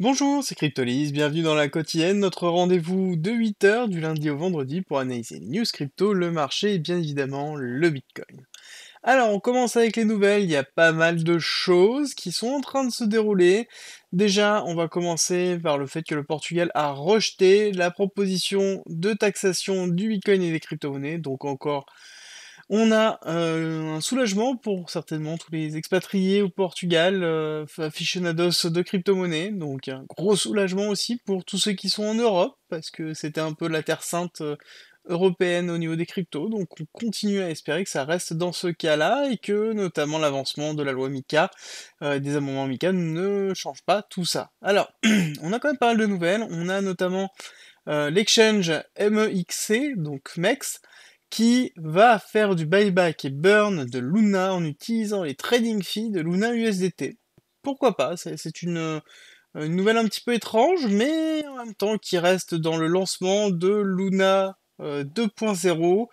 Bonjour, c'est Cryptolis, bienvenue dans la quotidienne, notre rendez-vous de 8h du lundi au vendredi pour analyser les news crypto, le marché et bien évidemment le Bitcoin. Alors on commence avec les nouvelles, il y a pas mal de choses qui sont en train de se dérouler. Déjà, on va commencer par le fait que le Portugal a rejeté la proposition de taxation du Bitcoin et des crypto-monnaies, donc encore on a euh, un soulagement pour certainement tous les expatriés au Portugal, euh, aficionados de crypto-monnaie, donc un gros soulagement aussi pour tous ceux qui sont en Europe, parce que c'était un peu la terre sainte euh, européenne au niveau des cryptos, donc on continue à espérer que ça reste dans ce cas-là et que notamment l'avancement de la loi MICA, euh, des amendements MICA ne change pas tout ça. Alors, on a quand même pas mal de nouvelles, on a notamment l'exchange MEXC, donc MEX, qui va faire du buyback et burn de Luna en utilisant les trading fees de Luna USDT. Pourquoi pas C'est euh, une, nouvelle un petit peu étrange, mais en même temps qui reste dans le lancement de Luna 2.0, euh,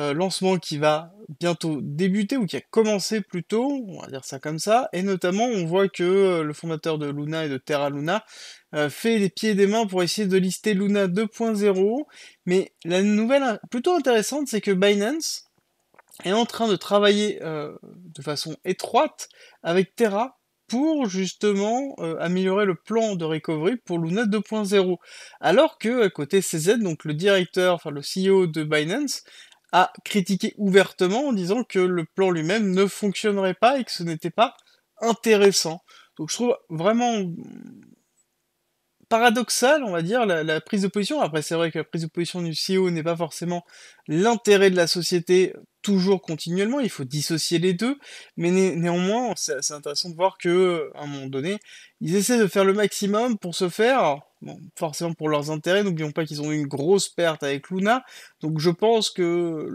euh, lancement qui va bientôt débuter ou qui a commencé plutôt, on va dire ça comme ça, et notamment on voit que le fondateur de Luna et de Terra Luna euh, fait les pieds et des mains pour essayer de lister Luna 2.0. Mais la nouvelle plutôt intéressante, c'est que Binance est en train de travailler euh, de façon étroite avec Terra pour justement euh, améliorer le plan de recovery pour Luna 2.0. Alors que côté CZ, donc le directeur, enfin le CEO de Binance, a critiqué ouvertement en disant que le plan lui-même ne fonctionnerait pas et que ce n'était pas intéressant. Donc je trouve vraiment paradoxal, on va dire, la, prise de position. Après, c'est vrai que la prise de position du CEO n'est pas forcément l'intérêt de la société toujours continuellement, il faut dissocier les deux, mais néanmoins, c'est intéressant de voir que à un moment donné, ils essaient de faire le maximum pour se faire, forcément pour leurs intérêts, n'oublions pas qu'ils ont eu une grosse perte avec Luna, donc je pense que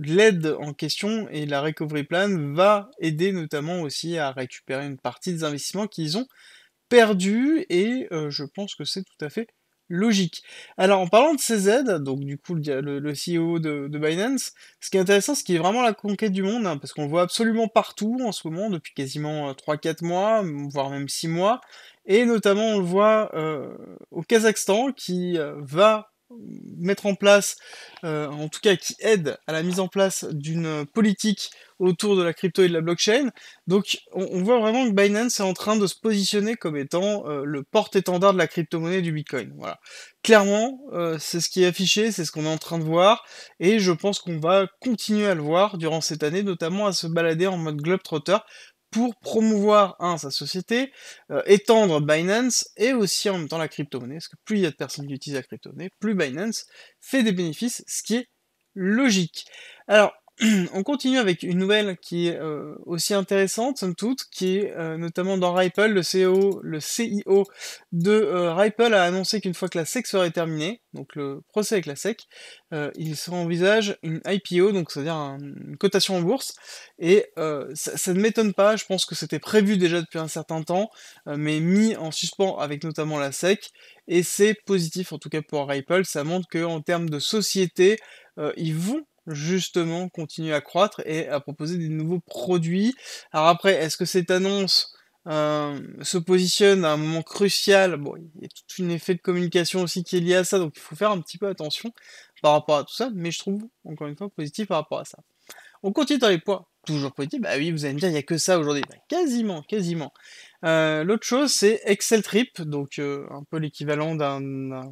l'aide en question et la recovery plan va aider notamment aussi à récupérer une partie des investissements qu'ils ont perdu, et euh, je pense que c'est tout à fait logique. Alors en parlant de CZ, donc du coup le, CEO de, Binance, ce qui est intéressant, ce qui est vraiment la conquête du monde, hein, parce qu'on le voit absolument partout en ce moment, depuis quasiment 3-4 euh, mois, voire même 6 mois, et notamment on le voit euh, au Kazakhstan qui va mettre en place, euh, en tout cas qui aide à la mise en place d'une politique autour de la crypto et de la blockchain. Donc on, voit vraiment que Binance est en train de se positionner comme étant euh, le porte-étendard de la crypto-monnaie du Bitcoin. Voilà. Clairement, euh, c'est ce qui est affiché, c'est ce qu'on est en train de voir, et je pense qu'on va continuer à le voir durant cette année, notamment à se balader en mode globe-trotter pour promouvoir, un, sa société, euh, étendre Binance et aussi en même temps la crypto-monnaie, parce que plus il y a de personnes qui utilisent la crypto-monnaie, plus Binance fait des bénéfices, ce qui est logique. Alors, on continue avec une nouvelle qui est euh, aussi intéressante, somme toute, qui est euh, notamment dans Ripple, le CEO, le CIO de euh, Ripple a annoncé qu'une fois que la SEC serait terminée, donc le procès avec la SEC, il envisage une IPO, donc c'est-à-dire une cotation en bourse, et ça, ça, ne m'étonne pas, je pense que c'était prévu déjà depuis un certain temps, mais mis en suspens avec notamment la SEC, et c'est positif en tout cas pour Ripple, ça montre qu'en termes de société, ils vont justement continuer à croître et à proposer des nouveaux produits. Alors après, est-ce que cette annonce euh, se positionne à un moment crucial Bon, il y a tout un effet de communication aussi qui est lié à ça, donc il faut faire un petit peu attention par rapport à tout ça, mais je trouve encore une fois positif par rapport à ça. On continue dans les points toujours positif. Bah oui, vous allez me dire, il n'y a que ça aujourd'hui. Bah, quasiment, quasiment. Euh, l'autre chose, c'est Excel Trip, donc euh, un peu l'équivalent d'un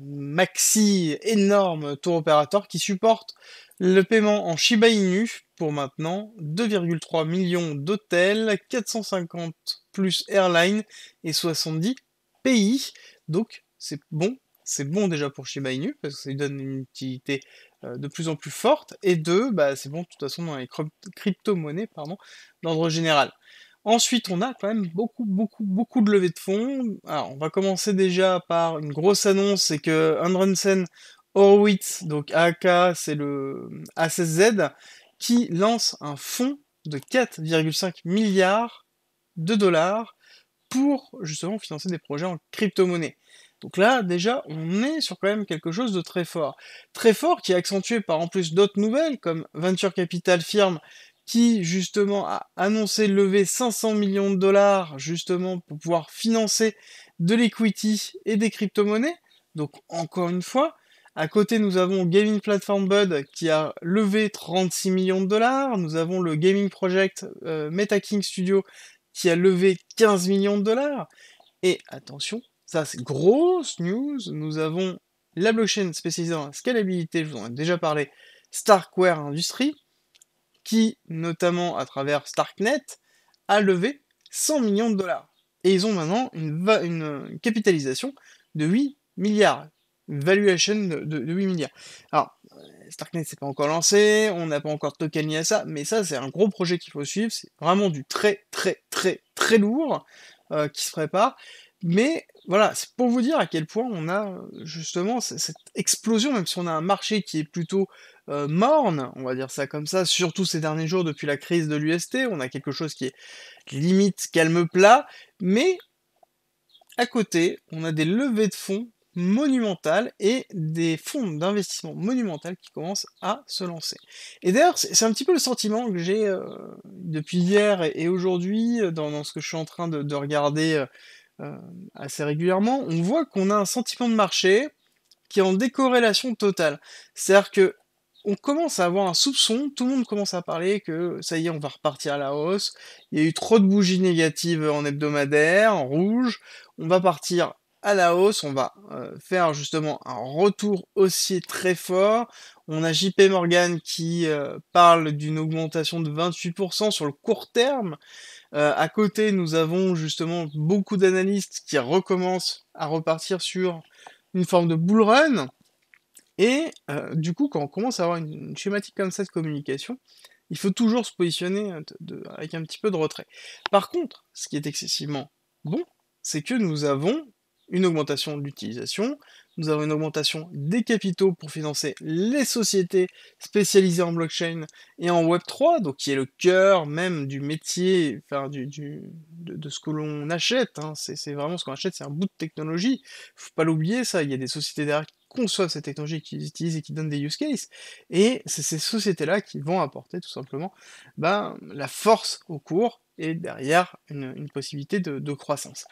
maxi énorme tour opérateur qui supporte le paiement en Shiba Inu pour maintenant 2,3 millions d'hôtels, 450 plus airlines et 70 pays. Donc c'est bon, c'est bon déjà pour Shiba Inu parce que ça lui donne une utilité euh, de plus en plus forte. Et deux, bah, c'est bon de toute façon dans les crypto-monnaies pardon, d'ordre général. Ensuite, on a quand même beaucoup, beaucoup, beaucoup de levées de fonds. Alors, on va commencer déjà par une grosse annonce, c'est que Andronsen Horowitz, donc AK, c'est le a qui lance un fonds de 4,5 milliards de dollars pour justement financer des projets en crypto-monnaie. Donc là, déjà, on est sur quand même quelque chose de très fort. Très fort qui est accentué par en plus d'autres nouvelles, comme Venture Capital Firm, qui justement a annoncé lever 500 millions de dollars justement pour pouvoir financer de l'equity et des crypto-monnaies. Donc encore une fois, à côté, nous avons Gaming Platform Bud qui a levé 36 millions de dollars. Nous avons le gaming project Meta euh, MetaKing Studio qui a levé 15 millions de dollars. Et attention, ça c'est grosse news. Nous avons la blockchain spécialisée en scalabilité, je vous en ai déjà parlé, Starkware Industries, qui, notamment à travers Starknet, a levé 100 millions de dollars. Et ils ont maintenant une, une capitalisation de 8 milliards, valuation de, 8 milliards. Alors, euh, Starknet c'est pas encore lancé, on n'a pas encore token ni à ça, mais ça c'est un gros projet qu'il faut suivre, c'est vraiment du très très très très lourd euh, qui se prépare. Mais voilà, c'est pour vous dire à quel point on a justement cette explosion, même si on a un marché qui est plutôt euh, morne, on va dire ça comme ça, surtout ces derniers jours depuis la crise de l'UST, on a quelque chose qui est limite calme plat, mais à côté, on a des levées de fonds monumental et des fonds d'investissement monumental qui commencent à se lancer. Et d'ailleurs, c'est un petit peu le sentiment que j'ai euh, depuis hier et, aujourd'hui euh, dans, ce que je suis en train de, regarder euh, assez régulièrement. On voit qu'on a un sentiment de marché qui est en décorrélation totale. C'est-à-dire que on commence à avoir un soupçon, tout le monde commence à parler que ça y est, on va repartir à la hausse, il y a eu trop de bougies négatives en hebdomadaire, en rouge, on va partir à la hausse. On va euh, faire justement un retour haussier très fort. On a JP Morgan qui euh, parle d'une augmentation de 28% sur le court terme. Euh, à côté, nous avons justement beaucoup d'analystes qui recommencent à repartir sur une forme de bull run. Et du coup, quand on commence à avoir une, schématique comme ça de communication, il faut toujours se positionner avec un petit peu de retrait. Par contre, ce qui est excessivement bon, c'est que nous avons une augmentation d'utilisation. Nous avons une augmentation des capitaux pour financer les sociétés spécialisées en blockchain et en Web3, donc qui est le cœur même du métier, enfin, de, ce que l'on achète. Hein. C'est vraiment ce qu'on achète, c'est un bout de technologie. il ne faut pas l'oublier, ça. Il y a des sociétés derrière qui conçoivent cette technologie, qui utilisent et qui donnent des use cases. Et c'est ces sociétés-là qui vont apporter tout simplement ben, la force au cours et derrière une, possibilité de croissance.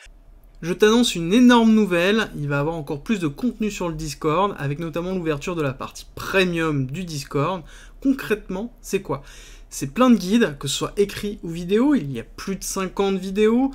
Je t'annonce une énorme nouvelle, il va y avoir encore plus de contenu sur le Discord, avec notamment l'ouverture de la partie premium du Discord. Concrètement, c'est quoi C'est plein de guides, que ce soit écrit ou vidéo, il y a plus de 50 vidéos,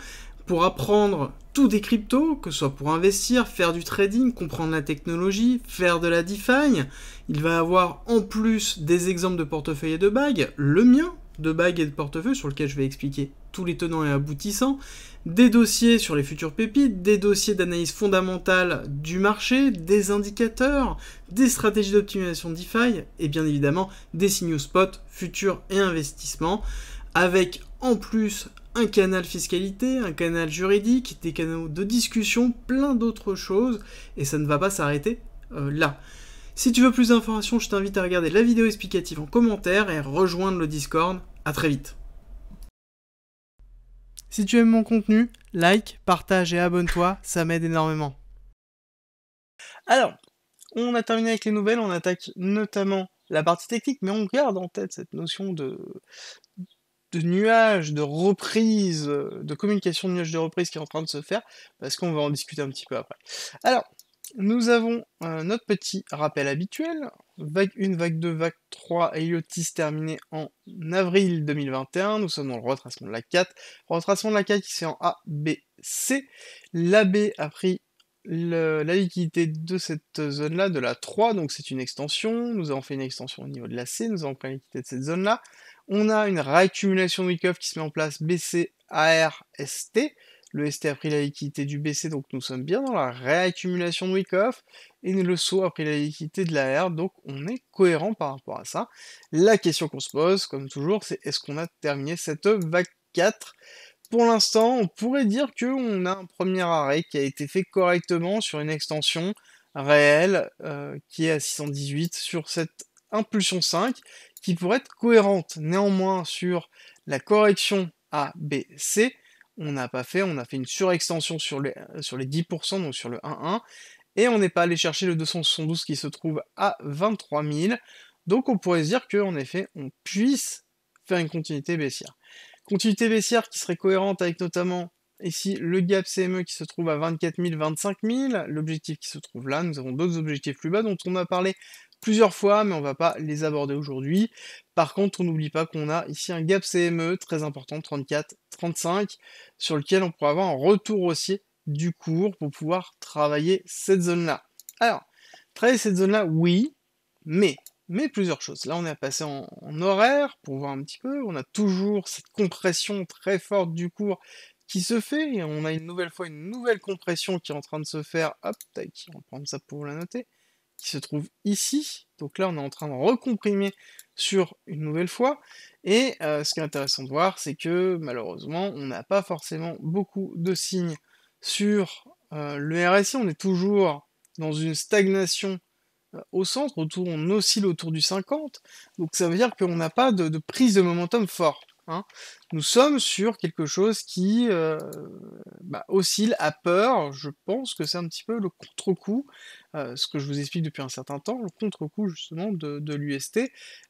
pour apprendre tout des cryptos, que ce soit pour investir, faire du trading, comprendre la technologie, faire de la DeFi. Il va avoir en plus des exemples de portefeuilles et de bagues, le mien de bagues et de portefeuille sur lequel je vais expliquer tous les tenants et aboutissants, des dossiers sur les futures pépites, des dossiers d'analyse fondamentale du marché, des indicateurs, des stratégies d'optimisation DeFi et bien évidemment des signaux spot, futurs et investissements, avec en plus un canal fiscalité, un canal juridique, des canaux de discussion, plein d'autres choses et ça ne va pas s'arrêter euh, là. Si tu veux plus d'informations, je t'invite à regarder la vidéo explicative en commentaire et rejoindre le Discord. À très vite. Si tu aimes mon contenu, like, partage et abonne-toi, ça m'aide énormément. Alors, on a terminé avec les nouvelles, on attaque notamment la partie technique, mais on garde en tête cette notion de, de nuage, de reprise, de communication de nuage de reprise qui est en train de se faire, parce qu'on va en discuter un petit peu après. Alors, nous avons euh, notre petit rappel habituel. Vague 1, vague 2, vague 3, Eliotis terminé en avril 2021. Nous sommes dans le retracement de la 4. Retracement de la 4 qui s'est en A, B, C. La B a pris la liquidité de cette zone-là, de la 3, donc c'est une extension. Nous avons fait une extension au niveau de la C, nous avons pris la liquidité de cette zone-là. On a une réaccumulation de week qui se met en place BC, S, T, le ST a pris la liquidité du BC, donc nous sommes bien dans la réaccumulation de Wickoff, Et le saut a pris la liquidité de la R, donc on est cohérent par rapport à ça. La question qu'on se pose, comme toujours, c'est est-ce qu'on a terminé cette vague 4 pour l'instant, on pourrait dire qu'on a un premier arrêt qui a été fait correctement sur une extension réelle euh, qui est à 618 sur cette impulsion 5 qui pourrait être cohérente. Néanmoins, sur la correction ABC, on n'a pas fait, on a fait une surextension sur les, euh, sur les 10%, donc sur le 1.1, et on n'est pas allé chercher le 272 qui se trouve à 23 000, donc on pourrait se dire qu'en effet, on puisse faire une continuité baissière. Continuité baissière qui serait cohérente avec notamment ici le gap CME qui se trouve à 24 000, 25 000, l'objectif qui se trouve là, nous avons d'autres objectifs plus bas dont on a parlé plusieurs fois, mais on va pas les aborder aujourd'hui. Par contre, on n'oublie pas qu'on a ici un gap CME très important, 34-35, sur lequel on pourra avoir un retour haussier du cours pour pouvoir travailler cette zone-là. Alors, travailler cette zone-là, oui, mais, mais plusieurs choses. Là, on est passé en, en, horaire pour voir un petit peu. On a toujours cette compression très forte du cours qui se fait. Et on a une nouvelle fois une nouvelle compression qui est en train de se faire. Hop, tac, on va prendre ça pour la noter qui se trouve ici. Donc là, on est en train de recomprimer sur une nouvelle fois. Et euh, ce qui est intéressant de voir, c'est que malheureusement, on n'a pas forcément beaucoup de signes sur euh, le RSI. On est toujours dans une stagnation euh, au centre, autour, on oscille autour du 50. Donc ça veut dire qu'on n'a pas de, de, prise de momentum fort. Hein. Nous sommes sur quelque chose qui euh, bah, oscille à peur. Je pense que c'est un petit peu le contre-coup, euh, ce que je vous explique depuis un certain temps, le contre-coup justement de, l'UST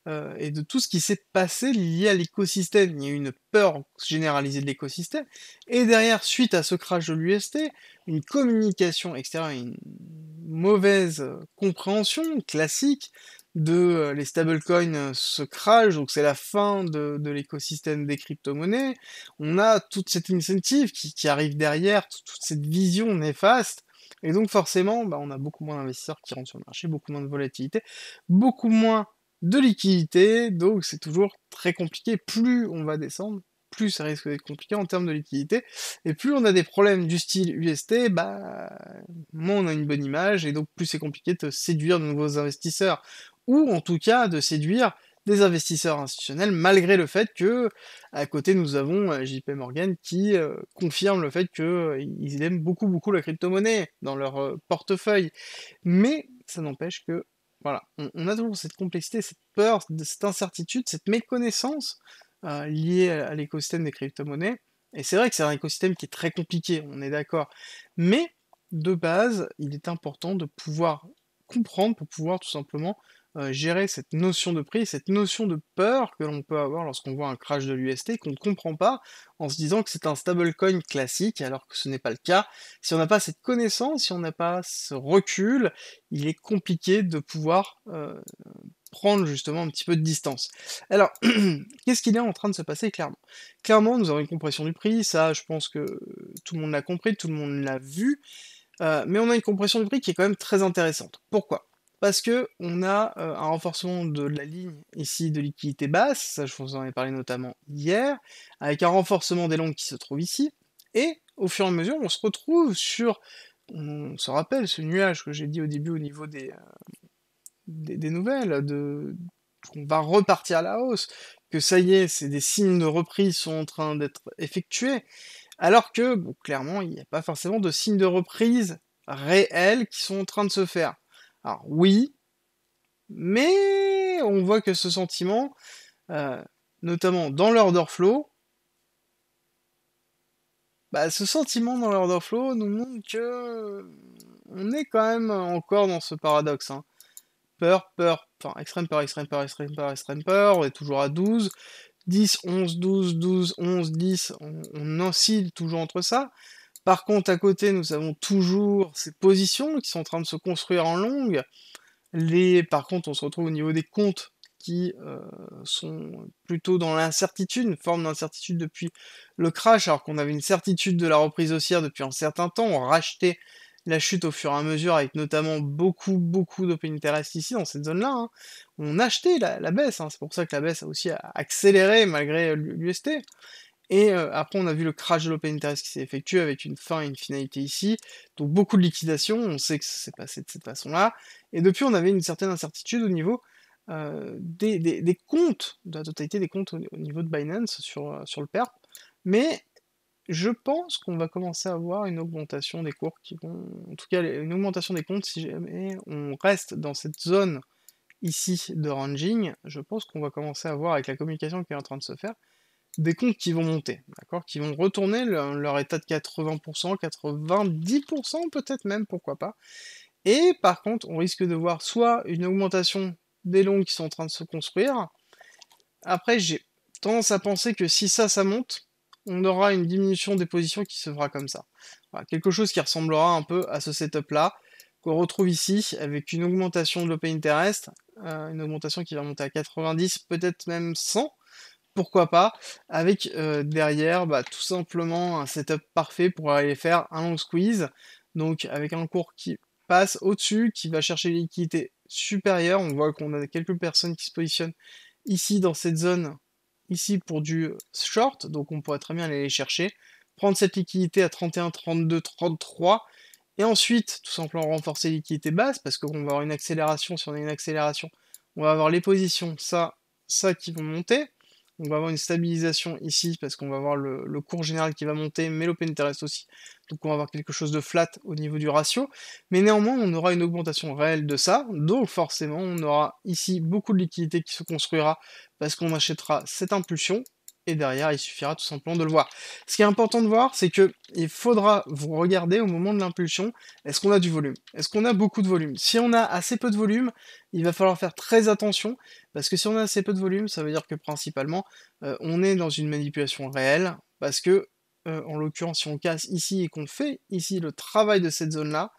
euh, et de tout ce qui s'est passé lié à l'écosystème. Il y a eu une peur généralisée de l'écosystème. Et derrière, suite à ce crash de l'UST, une communication extérieure, une mauvaise compréhension classique de euh, les stablecoins euh, se crachent, donc c'est la fin de, de l'écosystème des crypto-monnaies, on a toute cette incentive qui, qui arrive derrière, toute, cette vision néfaste, et donc forcément, bah, on a beaucoup moins d'investisseurs qui rentrent sur le marché, beaucoup moins de volatilité, beaucoup moins de liquidité, donc c'est toujours très compliqué, plus on va descendre, plus ça risque d'être compliqué en termes de liquidité. Et plus on a des problèmes du style UST, bah, moins on a une bonne image, et donc plus c'est compliqué de séduire de nouveaux investisseurs ou en tout cas de séduire des investisseurs institutionnels, malgré le fait que, à côté, nous avons euh, JP Morgan qui euh, confirme le fait qu'ils euh, aiment beaucoup, beaucoup la crypto-monnaie dans leur portefeuille. Mais ça n'empêche que, voilà, on, a toujours cette complexité, cette peur, cette incertitude, cette méconnaissance liée à, à l'écosystème des crypto-monnaies. Et c'est vrai que c'est un écosystème qui est très compliqué, on est d'accord. Mais, de base, il est important de pouvoir comprendre pour pouvoir tout simplement euh, gérer cette notion de prix, cette notion de peur que l'on peut avoir lorsqu'on voit un crash de l'UST qu'on ne comprend pas en se disant que c'est un stablecoin classique alors que ce n'est pas le cas. Si on n'a pas cette connaissance, si on n'a pas ce recul, il est compliqué de pouvoir euh, prendre justement un petit peu de distance. Alors, qu'est-ce qu'il est en train de se passer clairement Clairement, nous avons une compression du prix, ça je pense que tout le monde l'a compris, tout le monde l'a vu, euh, mais on a une compression du prix qui est quand même très intéressante. Pourquoi parce que on a euh, un renforcement de la ligne ici de liquidité basse, ça je vous en ai parlé notamment hier, avec un renforcement des longues qui se trouve ici, et au fur et à mesure on se retrouve sur, on se rappelle ce nuage que j'ai dit au début au niveau des, euh, des, nouvelles, de, va repartir à la hausse, que ça y est, c'est des signes de reprise sont en train d'être effectués, alors que clairement il n'y a pas forcément de signes de reprise réels qui sont en train de se faire. Alors oui, mais on voit que ce sentiment, euh, notamment dans l'order flow, bah, ce sentiment dans l'order flow nous montre que euh, on est quand même encore dans ce paradoxe. Hein. Peur, peur, enfin extrême peur, extrême peur, extrême peur, extrême peur, on est toujours à 12, 10, 11, 12, 12, 11, 10, on, on oscille toujours entre ça. Par contre, à côté, nous avons toujours ces positions qui sont en train de se construire en longue. Les, par contre, on se retrouve au niveau des comptes qui euh, sont plutôt dans l'incertitude, une forme d'incertitude depuis le crash, alors qu'on avait une certitude de la reprise haussière depuis un certain temps. On rachetait la chute au fur et à mesure, avec notamment beaucoup, beaucoup d'open interest ici, dans cette zone-là. Hein. On achetait la, baisse, hein. c'est pour ça que la baisse a aussi accéléré malgré l'UST. Et euh, après, on a vu le crash de l'Open Interest qui s'est effectué avec une fin et une finalité ici. Donc beaucoup de liquidation, on sait que ça s'est passé de cette façon-là. Et depuis, on avait une certaine incertitude au niveau euh, des, comptes, de la totalité des comptes au, niveau de Binance sur, euh, le PERP. E Mais je pense qu'on va commencer à avoir une augmentation des cours qui vont. En tout cas, une augmentation des comptes si jamais on reste dans cette zone ici de ranging. Je pense qu'on va commencer à voir avec la communication qui est en train de se faire des comptes qui vont monter, d'accord Qui vont retourner leur état de 80%, 90% peut-être même, pourquoi pas. Et par contre, on risque de voir soit une augmentation des longues qui sont en train de se construire. Après, j'ai tendance à penser que si ça, ça monte, on aura une diminution des positions qui se fera comme ça. quelque chose qui ressemblera un peu à ce setup-là, qu'on retrouve ici, avec une augmentation de l'open interest, euh, une augmentation qui va monter à 90, peut-être même 100, pourquoi pas, avec euh, derrière bah, tout simplement un setup parfait pour aller faire un long squeeze, donc avec un cours qui passe au-dessus, qui va chercher les supérieure, on voit qu'on a quelques personnes qui se positionnent ici dans cette zone, ici pour du short, donc on pourrait très bien aller les chercher, prendre cette liquidité à 31, 32, 33, et ensuite tout simplement renforcer l'équité basse, parce qu'on va avoir une accélération, si on a une accélération, on va avoir les positions, ça, ça qui vont monter, on va avoir une stabilisation ici parce qu'on va avoir le, cours général qui va monter, mais l'open interest aussi. Donc on va avoir quelque chose de flat au niveau du ratio. Mais néanmoins, on aura une augmentation réelle de ça. Donc forcément, on aura ici beaucoup de liquidité qui se construira parce qu'on achètera cette impulsion et derrière il suffira tout simplement de le voir. Ce qui est important de voir, c'est que il faudra vous regarder au moment de l'impulsion, est-ce qu'on a du volume Est-ce qu'on a beaucoup de volume Si on a assez peu de volume, il va falloir faire très attention, parce que si on a assez peu de volume, ça veut dire que principalement, euh, on est dans une manipulation réelle, parce que, euh, en l'occurrence, si on casse ici et qu'on fait ici le travail de cette zone-là,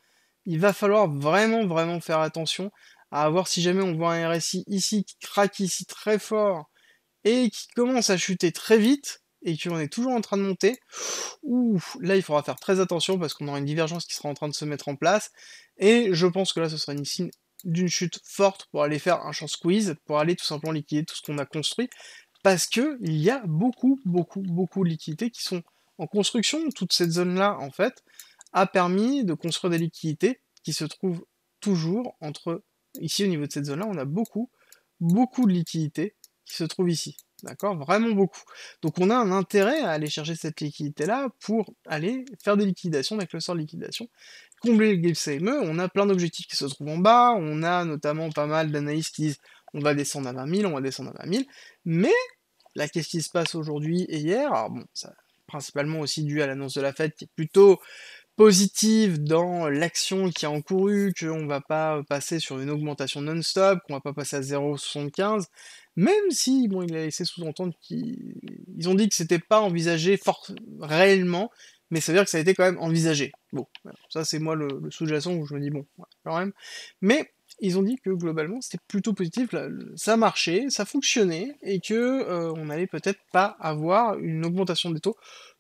il va falloir vraiment, vraiment faire attention à voir si jamais on voit un RSI ici qui craque ici très fort, et qui commence à chuter très vite et qu'on est toujours en train de monter, ouh, là il faudra faire très attention parce qu'on aura une divergence qui sera en train de se mettre en place. Et je pense que là ce sera une signe d'une chute forte pour aller faire un champ squeeze, pour aller tout simplement liquider tout ce qu'on a construit, parce qu'il y a beaucoup, beaucoup, beaucoup de liquidités qui sont en construction. Toute cette zone-là, en fait, a permis de construire des liquidités qui se trouvent toujours entre... Ici, au niveau de cette zone-là, on a beaucoup, beaucoup de liquidités qui se trouve ici. D'accord Vraiment beaucoup. Donc on a un intérêt à aller chercher cette liquidité-là pour aller faire des liquidations, le sort de liquidation, combler le CME, on a plein d'objectifs qui se trouvent en bas, on a notamment pas mal d'analystes qui disent on va descendre à 20 000, on va descendre à 20 000, mais là qu'est-ce qui se passe aujourd'hui et hier bon, ça principalement aussi dû à l'annonce de la fête qui est plutôt positive dans l'action qui a encouru, qu'on va pas passer sur une augmentation non-stop, qu'on va pas passer à 0,75, même si, bon, il a laissé sous-entendre qu'ils ont dit que c'était pas envisagé fort réellement, mais ça veut dire que ça a été quand même envisagé. Bon, ça c'est moi le, sous-jacent où je me dis, bon, quand même. Mais ils ont dit que globalement c'était plutôt positif, ça marchait, ça fonctionnait, et que euh, on allait peut-être pas avoir une augmentation des taux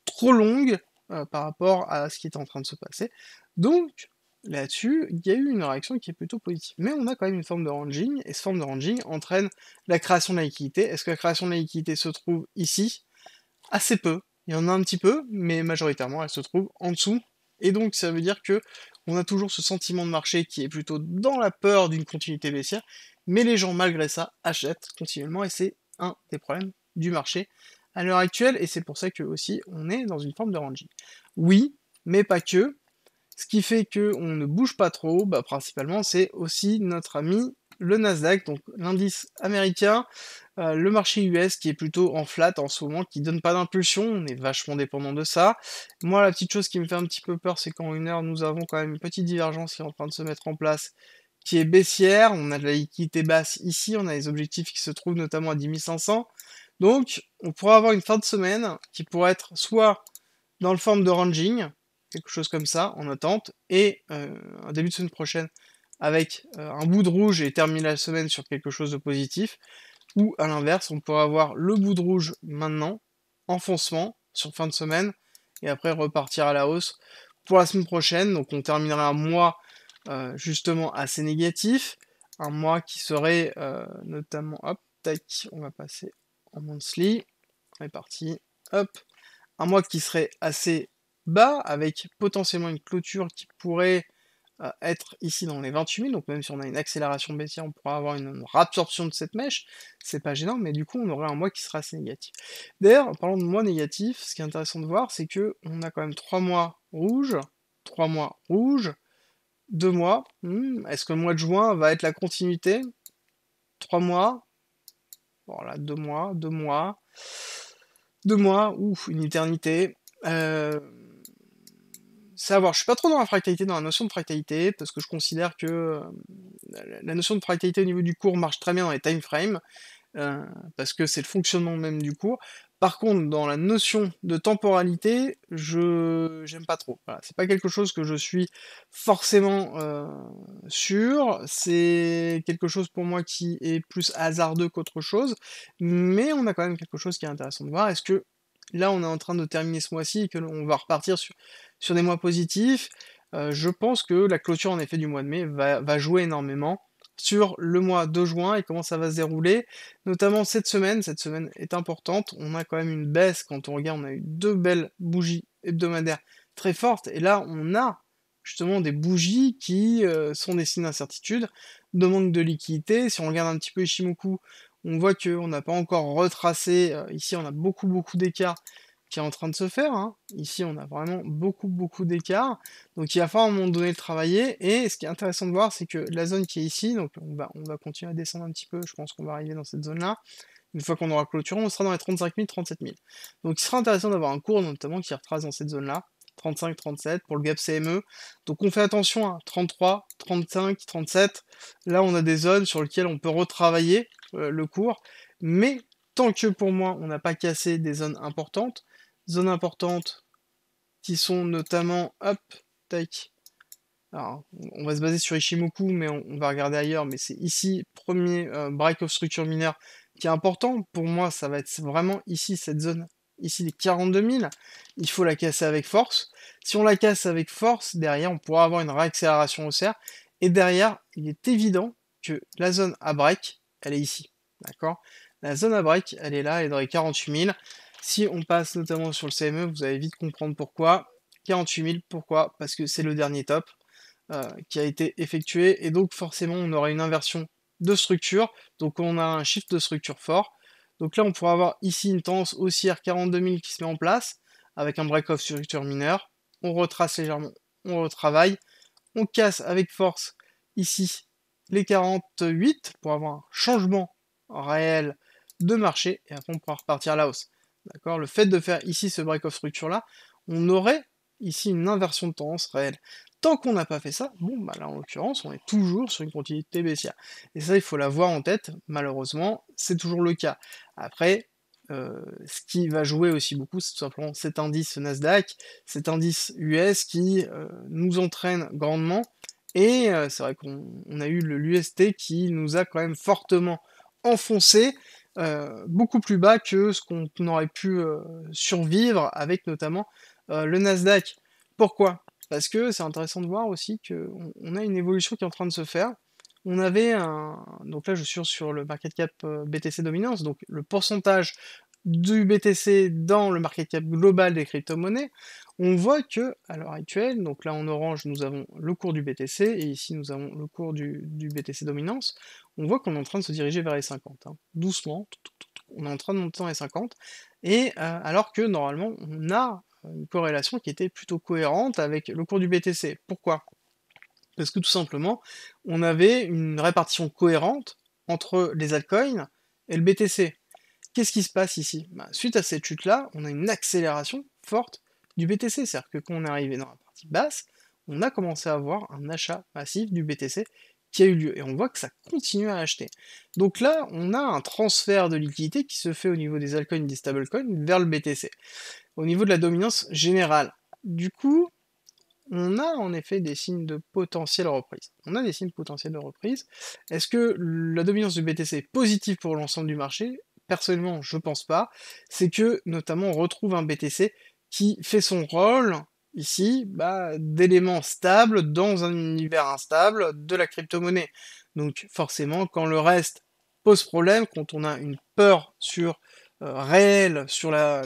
trop longue euh, par rapport à ce qui est en train de se passer. Donc, là-dessus, il y a eu une réaction qui est plutôt positive. Mais on a quand même une forme de ranging, et cette forme de ranging entraîne la création de la liquidité. Est-ce que la création de la liquidité se trouve ici Assez peu. Il y en a un petit peu, mais majoritairement, elle se trouve en dessous. Et donc, ça veut dire que on a toujours ce sentiment de marché qui est plutôt dans la peur d'une continuité baissière, mais les gens, malgré ça, achètent continuellement, et c'est un des problèmes du marché à l'heure actuelle, et c'est pour ça que aussi on est dans une forme de ranging. Oui, mais pas que. Ce qui fait qu'on ne bouge pas trop, bah, principalement, c'est aussi notre ami le Nasdaq, donc l'indice américain, euh, le marché US qui est plutôt en flat en ce moment, qui donne pas d'impulsion, on est vachement dépendant de ça. Moi, la petite chose qui me fait un petit peu peur, c'est qu'en une heure, nous avons quand même une petite divergence qui est en train de se mettre en place, qui est baissière. On a de la liquidité basse ici, on a les objectifs qui se trouvent notamment à 10 500. Donc, on pourrait avoir une fin de semaine qui pourrait être soit dans le forme de ranging, quelque chose comme ça, en attente, et euh, un début de semaine prochaine avec euh, un bout de rouge et terminer la semaine sur quelque chose de positif, ou à l'inverse, on pourrait avoir le bout de rouge maintenant, enfoncement sur fin de semaine, et après repartir à la hausse pour la semaine prochaine. Donc on terminera un mois euh, justement assez négatif, un mois qui serait notamment, hop, tac, on va passer un monthly, on est parti, hop, un mois qui serait assez bas, avec potentiellement une clôture qui pourrait euh, être ici dans les 28 000, donc même si on a une accélération baissière, on pourra avoir une, réabsorption de cette mèche, c'est pas gênant, mais du coup on aurait un mois qui sera assez négatif. D'ailleurs, en parlant de mois négatifs, ce qui est intéressant de voir, c'est que on a quand même 3 mois rouges, 3 mois rouges, 2 mois, hmm, est-ce que le mois de juin va être la continuité 3 mois, voilà, deux mois, deux mois. Deux mois, ouf, une éternité. Euh, savoir, je suis pas trop dans la fractalité, dans la notion de fractalité, parce que je considère que euh, la notion de fractalité au niveau du cours marche très bien dans les time frames, euh, parce que c'est le fonctionnement même du cours. Par contre, dans la notion de temporalité, je j'aime pas trop. Ce c'est pas quelque chose que je suis forcément euh, sûr. C'est quelque chose pour moi qui est plus hasardeux qu'autre chose. Mais on a quand même quelque chose qui est intéressant de voir. Est-ce que là, on est en train de terminer ce mois-ci et que l'on va repartir sur, des mois positifs euh, Je pense que la clôture en effet du mois de mai va jouer énormément sur le mois de juin et comment ça va se dérouler, notamment cette semaine. Cette semaine est importante. On a quand même une baisse quand on regarde. On a eu deux belles bougies hebdomadaires très fortes et là on a justement des bougies qui euh, sont des signes d'incertitude, de manque de liquidité. Si on regarde un petit peu Ishimoku, on voit qu'on n'a pas encore retracé. Euh, ici, on a beaucoup, beaucoup d'écarts qui est en train de se faire. Hein. Ici, on a vraiment beaucoup, beaucoup d'écart. Donc, il va falloir à un moment donné le travailler. Et ce qui est intéressant de voir, c'est que la zone qui est ici, donc on va, continuer à descendre un petit peu. Je pense qu'on va arriver dans cette zone-là. Une fois qu'on aura clôturé, on sera dans les 35 000, 37 000. Donc, il sera intéressant d'avoir un cours, notamment, qui retrace dans cette zone-là. 35, 37 pour le gap CME. Donc on fait attention à 33, 35, 37. Là, on a des zones sur lesquelles on peut retravailler euh, le cours. Mais tant que pour moi, on n'a pas cassé des zones importantes, zones importantes qui sont notamment hop tac alors, on va se baser sur Ishimoku, mais on, va regarder ailleurs. Mais c'est ici, premier euh, break of structure mineure qui est important. Pour moi, ça va être vraiment ici, cette zone. Ici, les 42 000. Il faut la casser avec force. Si on la casse avec force, derrière, on pourra avoir une réaccélération au cerf. Et derrière, il est évident que la zone à break, elle est ici. D'accord La zone à break, elle est là, elle est dans les 48 000. Si on passe notamment sur le CME, vous allez vite comprendre pourquoi. 48 000, pourquoi Parce que c'est le dernier top euh, qui a été effectué, et donc forcément on aura une inversion de structure, donc on a un shift de structure fort. Donc là on pourra avoir ici une tendance haussière 42 000 qui se met en place, avec un break-off structure mineure, on retrace légèrement, on retravaille, on casse avec force ici les 48 pour avoir un changement réel de marché et après on pourra repartir à la hausse. D'accord Le fait de faire ici ce break of structure-là, on aurait ici une inversion de tendance réelle. Tant qu'on n'a pas fait ça, bon, bah là en l'occurrence, on est toujours sur une continuité baissière. Et ça, il faut l'avoir en tête, malheureusement, c'est toujours le cas. Après, euh, ce qui va jouer aussi beaucoup, c'est tout simplement cet indice Nasdaq, cet indice US qui euh, nous entraîne grandement. Et euh, c'est vrai qu'on a eu l'UST qui nous a quand même fortement enfoncé. Euh, beaucoup plus bas que ce qu'on aurait pu euh, survivre avec notamment euh, le Nasdaq. Pourquoi Parce que c'est intéressant de voir aussi qu'on on a une évolution qui est en train de se faire. On avait un. Donc là, je suis sur le market cap BTC dominance, donc le pourcentage du BTC dans le market cap global des crypto-monnaies, on voit que, à l'heure actuelle, donc là en orange, nous avons le cours du BTC, et ici nous avons le cours du BTC dominance, on voit qu'on est en train de se diriger vers les 50. Hein. Doucement, on est en train de monter dans les 50. Et euh, alors que normalement, on a euh, une corrélation qui était plutôt cohérente avec le cours du BTC. Pourquoi Parce que tout simplement, on avait une répartition cohérente entre les altcoins et le BTC. Qu'est-ce qui se passe ici bah, Suite à cette chute-là, on a une accélération forte du BTC. C'est-à-dire que quand on est arrivé dans la partie basse, on a commencé à avoir un achat massif du BTC qui a eu lieu. Et on voit que ça continue à acheter. Donc là, on a un transfert de liquidité qui se fait au niveau des altcoins et des stablecoins vers le BTC, au niveau de la dominance générale. Du coup, on a en effet des signes de potentielle reprise. On a des signes potentiels de reprise. Est-ce que la dominance du BTC est positive pour l'ensemble du marché Personnellement, je pense pas. C'est que, notamment, on retrouve un BTC qui fait son rôle ici bah, d'éléments stables dans un univers instable de la crypto-monnaie. Donc forcément, quand le reste pose problème, quand on a une peur sur euh, réelle sur la,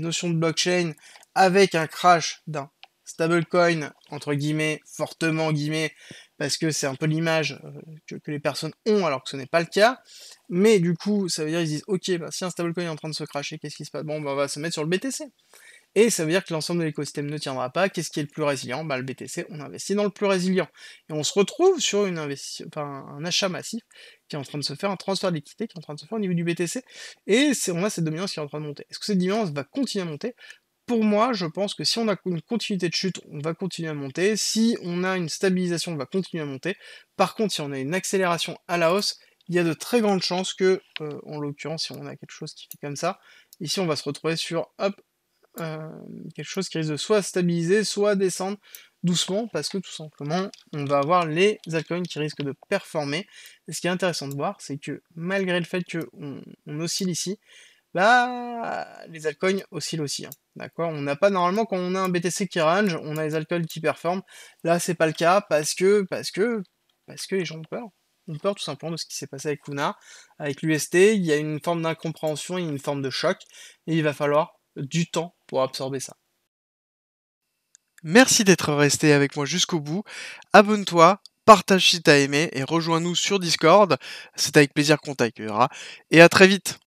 notion de blockchain avec un crash d'un stablecoin, entre guillemets, fortement guillemets, parce que c'est un peu l'image euh, que, les personnes ont alors que ce n'est pas le cas. Mais du coup, ça veut dire qu'ils disent, ok, bah, si un stablecoin est en train de se crasher, qu'est-ce qui se passe Bon, bah, on va se mettre sur le BTC et ça veut dire que l'ensemble de l'écosystème ne tiendra pas. Qu'est-ce qui est le plus résilient bah, Le BTC, on investit dans le plus résilient. Et on se retrouve sur une un achat massif qui est en train de se faire, un transfert d'équité qui est en train de se faire au niveau du BTC, et on a cette dominance qui est en train de monter. Est-ce que cette dominance va continuer à monter pour moi, je pense que si on a une continuité de chute, on va continuer à monter. Si on a une stabilisation, on va continuer à monter. Par contre, si on a une accélération à la hausse, il y a de très grandes chances que, euh, en l'occurrence, si on a quelque chose qui fait comme ça, ici on va se retrouver sur hop, euh, quelque chose qui risque de soit stabiliser, soit descendre doucement, parce que tout simplement, on va avoir les altcoins qui risquent de performer. ce qui est intéressant de voir, c'est que malgré le fait qu'on on oscille ici, là, bah, les altcoins oscillent aussi. Hein. D'accord On n'a pas normalement quand on a un BTC qui range, on a les altcoins qui performent. Là, c'est pas le cas parce que, parce que, parce que les gens ont peur. Ont peur tout simplement de ce qui s'est passé avec Luna, avec l'UST. Il y a une forme d'incompréhension, il une forme de choc, et il va falloir du temps pour absorber ça. Merci d'être resté avec moi jusqu'au bout. Abonne-toi, partage si t'as aimé et rejoins-nous sur Discord. C'est avec plaisir qu'on t'accueillera. Et à très vite